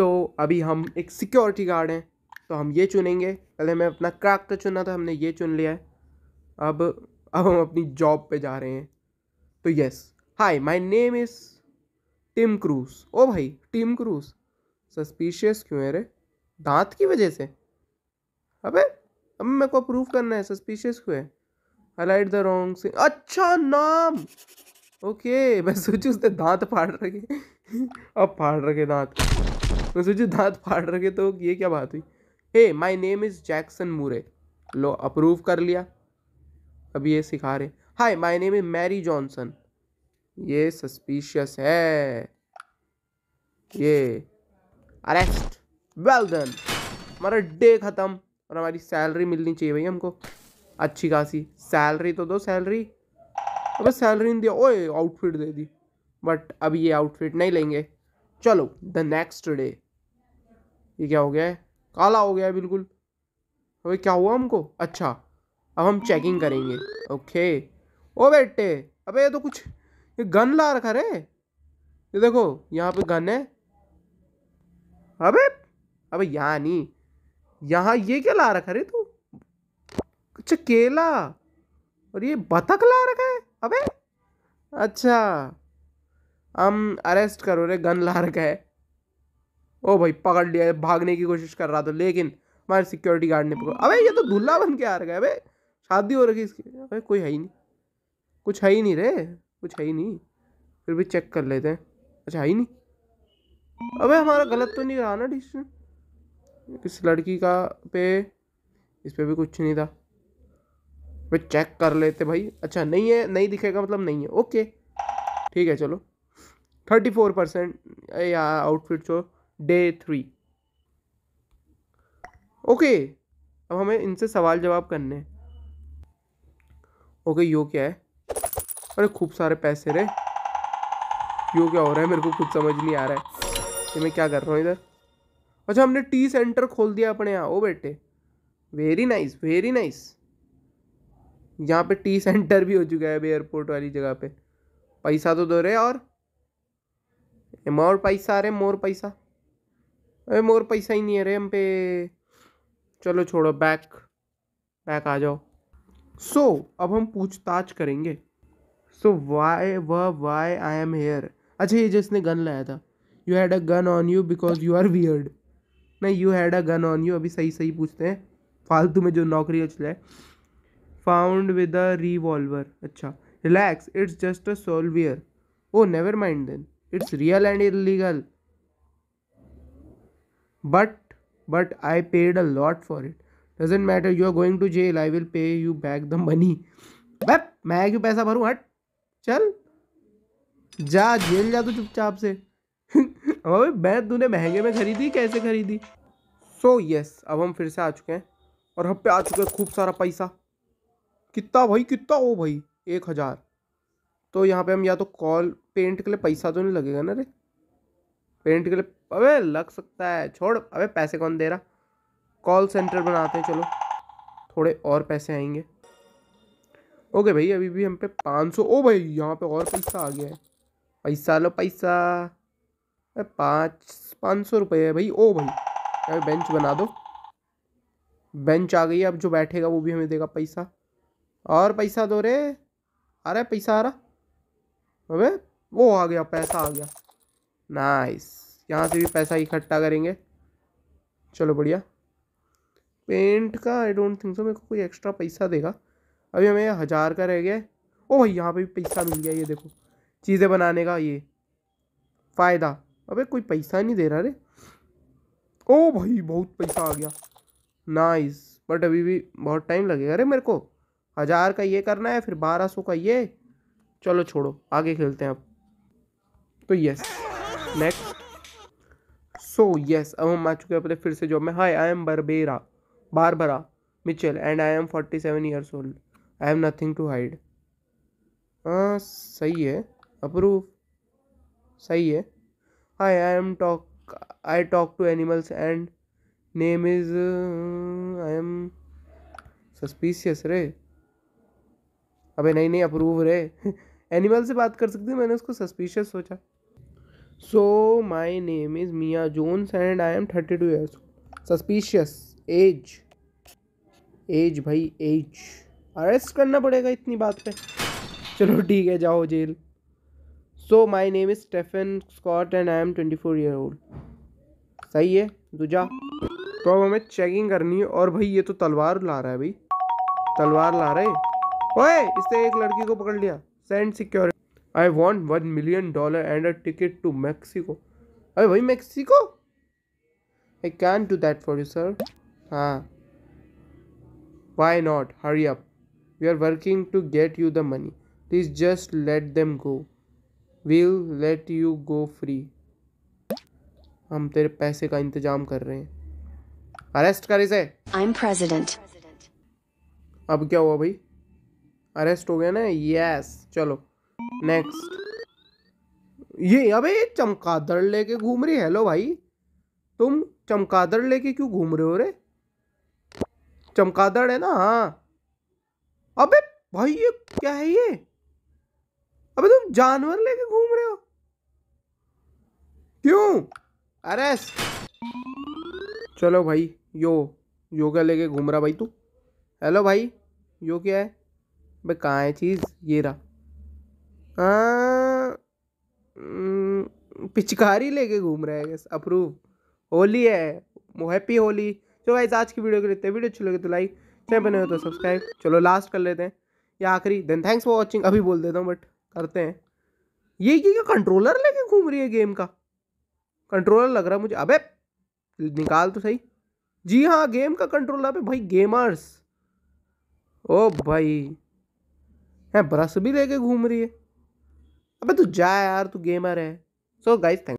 तो अभी हम एक सिक्योरिटी गार्ड हैं तो हम ये चुनेंगे पहले हमें अपना का तो चुना था हमने ये चुन लिया है अब अब हम अपनी जॉब पे जा रहे हैं तो yes hi my name is Tim Cruise ओ भाई टिम क्रूज सस्पिशियस क्यों है रे दांत की वजह से अबे अब मेरे को प्रूव करना है सस्पिशियस क्यों है अलाइट द रॉन्ग से अच्छा नाम ओके मैं सोचू उसने दांत फाड़ रखे अब फाड़ रखे दांत मैं तो सोचू दांत फाड़ रखे तो ये क्या बात हुई hey my name is Jackson Moore लो अप्रूव कर लिया अब ये सिखा रहे hi my name is Mary Johnson ये सस्पिशियस है ये अरेस्ट वेल डन हमारा डे ख़त्म और हमारी सैलरी मिलनी चाहिए भाई हमको अच्छी खासी सैलरी तो दो सैलरी अब सैलरी नहीं दिया ओए आउटफिट दे दी बट अब ये आउटफिट नहीं लेंगे चलो द नेक्स्ट डे ये क्या हो गया है काला हो गया है बिल्कुल अबे क्या हुआ हमको अच्छा अब हम चेकिंग करेंगे ओके ओ बेटे अबे ये तो कुछ ये गन ला रखा रे ये देखो यहाँ पे गन है अबे अबे यहाँ नहीं यहाँ ये क्या ला रखा रे तू अच्छा केला और ये बतख ला रखा है अबे अच्छा हम अरेस्ट करो रे गन ला रखा ओ भाई पकड़ लिया भागने की कोशिश कर रहा था तो, लेकिन हमारे सिक्योरिटी गार्ड ने पकड़ा अबे ये तो दूल्हा बन के आ रखा है अबे शादी हो रखी इसकी अबे कोई है ही नहीं कुछ है ही नहीं रे कुछ है ही नहीं फिर भी चेक कर लेते हैं अच्छा है ही नहीं अबे हमारा गलत तो नहीं रहा ना डिसीजन इस लड़की का पे इस पर भी कुछ नहीं था भाई चेक कर लेते भाई अच्छा नहीं है नहीं दिखेगा मतलब नहीं है ओके ठीक है चलो थर्टी फोर परसेंट या outfit show day three okay अब हमें इनसे सवाल जवाब करने हैं ओके यो क्या है अरे खूब सारे पैसे रे यो क्या हो रहा है मेरे को कुछ समझ नहीं आ रहा है कि मैं क्या कर रहा हूँ इधर अच्छा हमने टी सेंटर खोल दिया अपने यहाँ ओ बेटे वेरी नाइस वेरी नाइस यहाँ पे टी सेंटर भी हो चुका है अभी एयरपोर्ट वाली जगह पे पैसा तो दो रहे और मोर पैसा अरे मोर पैसा अरे मोर पैसा ही नहीं है अरे हम पे चलो छोड़ो बैक बैक आ जाओ सो so, अब हम पूछताछ करेंगे सो वाई व वाई आई एम हेयर अच्छा ये जिसने गन लाया था you had a gun on you because you are weird नहीं you had a gun on you अभी सही सही पूछते हैं फालतू में जो नौकरी है फाउंड विद अ रिवॉल्वर अच्छा relax it's just a souvenir oh never mind then it's real and illegal but but I paid a lot for it doesn't matter you are going to jail I will pay you back the money बैप मैं क्यों पैसा भरूँ हट चल जा jail जा तू चुपचाप से अबे बैप तूने महंगे में खरीदी कैसे खरीदी सो so, यस yes, अब हम फिर से आ चुके हैं और हम पे आ चुके हैं खूब सारा पैसा कितना भाई कितना हो भाई एक हज़ार तो यहाँ पे हम या तो कॉल पेंट के लिए पैसा तो नहीं लगेगा ना रे पेंट के लिए अबे लग सकता है छोड़ अबे पैसे कौन दे रहा कॉल सेंटर बनाते हैं चलो थोड़े और पैसे आएंगे ओके भाई अभी भी हम पे पाँच सौ ओ भाई यहाँ पे और पैसा आ गया है पैसा लो पैसा अरे पाँच पाँच सौ रुपये है भाई ओ भाई अभी बेंच बना दो बेंच आ गई अब जो बैठेगा वो भी हमें देगा पैसा और पैसा दो रे अरे पैसा आ रहा अबे वो आ गया पैसा आ गया नाइस यहाँ से भी पैसा इकट्ठा करेंगे चलो बढ़िया पेंट का आई डोंट थिंक सो मेरे को कोई एक्स्ट्रा पैसा देगा अभी हमें हज़ार का रह गया ओ भाई यहाँ पे भी पैसा मिल गया ये देखो चीज़ें बनाने का ये फ़ायदा अबे कोई पैसा नहीं दे रहा रे ओ भाई बहुत पैसा आ गया नाइस बट अभी भी बहुत टाइम लगेगा अरे मेरे को हज़ार का ये करना है फिर बारह सौ का ये चलो छोड़ो आगे खेलते हैं अब तो यस नेक्स्ट सो यस अब हम आ चुके हैं अपने फिर से जॉब में hi I am Barbara Barbara Mitchell and I am forty seven years old I am nothing to hide हाँ सही है अप्रूव सही है hi I am talk I talk to animals and name is I am suspicious रे अबे नहीं नहीं approve रे एनिमल से बात कर सकती मैंने उसको सस्पिशियस सोचा so my name is Mia Jones and I am thirty two years suspicious age age भाई एज अरेस्ट करना पड़ेगा इतनी बात पे चलो ठीक है जाओ jail so my name is Stefan Scott and I am twenty four year old सही है तो जा तो अब हमें चेकिंग करनी है और भाई ये तो तलवार ला रहा है भाई तलवार ला रहा है ओए इसने एक लड़की को पकड़ लिया send security I want one million dollar and a ticket to Mexico अरे वही Mexico I can do that for you sir हाँ why not hurry up we are working to get you the money please just let them go we'll let you go free हम तेरे पैसे का इंतजाम कर रहे हैं अरेस्ट कर इसे आई एम प्रेजिडेंट अब क्या हुआ भाई अरेस्ट हो गया ना यस चलो नेक्स्ट ये अबे ये चमकादड़ लेके घूम रही हेलो भाई तुम चमकादड़ लेके क्यों घूम रहे हो रे चमकादड़ है ना हाँ अबे भाई ये क्या है ये अबे तुम जानवर लेके घूम रहे हो क्यों अरेस्ट चलो भाई यो योगा लेके घूम रहा भाई तू हेलो भाई यो क्या है बे कहाँ है चीज़ ये रहा हाँ। पिचकारी लेके घूम रहे हैं अप्रूव होली है वो हैप्पी होली तो गाइज आज की वीडियो के लिए वीडियो अच्छी लगे तो लाइक चैनल बने हो तो सब्सक्राइब चलो लास्ट कर लेते हैं या आखिरी देन थैंक्स फॉर वॉचिंग अभी बोल देता हूँ बट करते हैं ये ये क्या कंट्रोलर लेके घूम रही है गेम का कंट्रोलर लग रहा है मुझे अबे निकाल तो सही जी हाँ गेम का कंट्रोलर अबे भाई गेमर्स ओ भाई है ब्रश भी लेके घूम रही है अबे तू जा यार तू गेमर है सो गाइस थैंक